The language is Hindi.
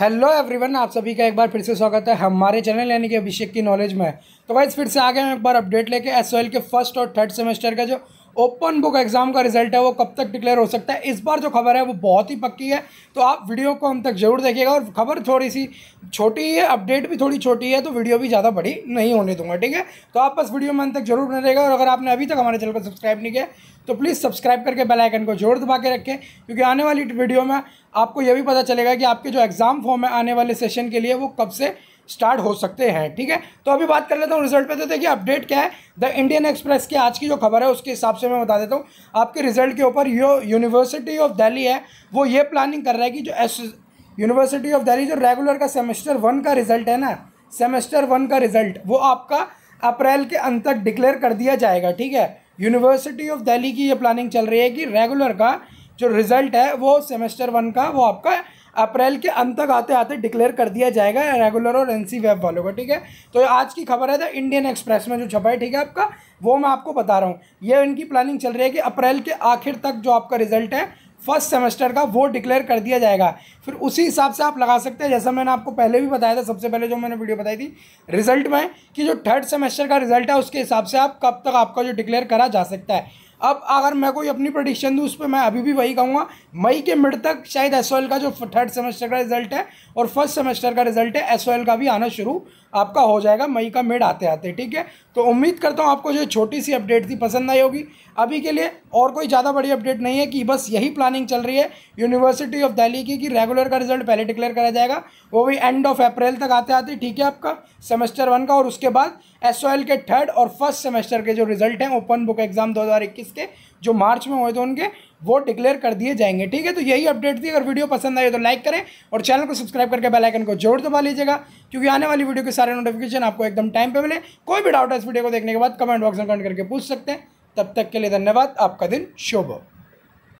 हेलो एवरीवन आप सभी का एक बार फिर से स्वागत है हमारे चैनल यानी कि अभिषेक की नॉलेज में तो वाइज फिर से आ गए हम एक बार अपडेट लेके एस के फर्स्ट और थर्ड सेमेस्टर का जो ओपन बुक एग्जाम का रिजल्ट है वो कब तक डिक्लेयर हो सकता है इस बार जो खबर है वो बहुत ही पक्की है तो आप वीडियो को हम तक जरूर देखिएगा और खबर थोड़ी सी छोटी है अपडेट भी थोड़ी छोटी है तो वीडियो भी ज़्यादा बड़ी नहीं होने दूंगा ठीक है तो आप बस वीडियो में अंत तक जरूर बने रहेगा और अगर आपने अभी तक हमारे चैनल को सब्सक्राइब नहीं किया तो प्लीज़ सब्सक्राइब करके बेलाइकन को जरूर दबा के रखें क्योंकि आने वाली वीडियो में आपको यह भी पता चलेगा कि आपके जो एग्ज़ाम फॉर्म है आने वाले सेशन के लिए वो कब से स्टार्ट हो सकते हैं ठीक है तो अभी बात कर लेता हूँ रिजल्ट पे तो देखिए अपडेट क्या है द इंडियन एक्सप्रेस की आज की जो खबर है उसके हिसाब से मैं बता देता हूँ आपके रिजल्ट के ऊपर यो यूनिवर्सिटी ऑफ दिल्ली है वो ये प्लानिंग कर रहा है कि जो एस यूनिवर्सिटी ऑफ दिल्ली जो रेगुलर का सेमेस्टर वन का रिजल्ट है ना सेमेस्टर वन का रिजल्ट वो आपका अप्रैल के अंत तक डिक्लेयर कर दिया जाएगा ठीक है यूनिवर्सिटी ऑफ दिल्ली की ये प्लानिंग चल रही है कि रेगुलर का जो रिज़ल्ट है वो सेमेस्टर वन का वो आपका अप्रैल के अंत तक आते आते डिक्लेयर कर दिया जाएगा रेगुलर और एन वेब वालों का ठीक है तो आज की खबर है द इंडियन एक्सप्रेस में जो छपा है ठीक है आपका वो मैं आपको बता रहा हूँ ये इनकी प्लानिंग चल रही है कि अप्रैल के आखिर तक जो आपका रिजल्ट है फर्स्ट सेमेस्टर का वो डिक्लेयर कर दिया जाएगा फिर उसी हिसाब से आप लगा सकते हैं जैसा मैंने आपको पहले भी बताया था सबसे पहले जो मैंने वीडियो बताई थी रिजल्ट में कि जो थर्ड सेमेस्टर का रिजल्ट है उसके हिसाब से आप कब तक आपका जो डिक्लेयर करा जा सकता है अब अगर मैं कोई अपनी प्रोडिक्शन दूँ उस पर मैं अभी भी वही कहूँगा मई के मिड तक शायद एस का जो थर्ड सेमेस्टर का रिजल्ट है और फर्स्ट सेमेस्टर का रिजल्ट है एस का भी आना शुरू आपका हो जाएगा मई का मिड आते आते ठीक है तो उम्मीद करता हूँ आपको जो छोटी सी अपडेट थी पसंद आई होगी अभी के लिए और कोई ज़्यादा बड़ी अपडेट नहीं है कि बस यही प्लानिंग चल रही है यूनिवर्सिटी ऑफ दिल्ली की कि रेगुलर का रिजल्ट पहले डिक्लेयर करा जाएगा वो भी एंड ऑफ अप्रैल तक आते आते ठीक है आपका सेमेस्टर वन का और उसके बाद एस के थर्ड और फर्स्ट सेमेस्टर के जो रिजल्ट हैं ओपन बुक एग्जाम दो के जो मार्च में हुए थे उनके वो डिक्लेयर कर दिए जाएंगे ठीक है तो यही अपडेट थी अगर वीडियो पसंद आए तो लाइक करें और चैनल को सब्सक्राइब करके बेल आइकन को जोड़ दबा लीजिएगा क्योंकि आने वाली वीडियो के सारे नोटिफिकेशन आपको एकदम टाइम पे मिले कोई भी डाउट है इस वीडियो को देखने के बाद कमेंट बॉक्स में कमेंट करके पूछ सकते हैं तब तक के लिए धन्यवाद आपका दिन शुभ हो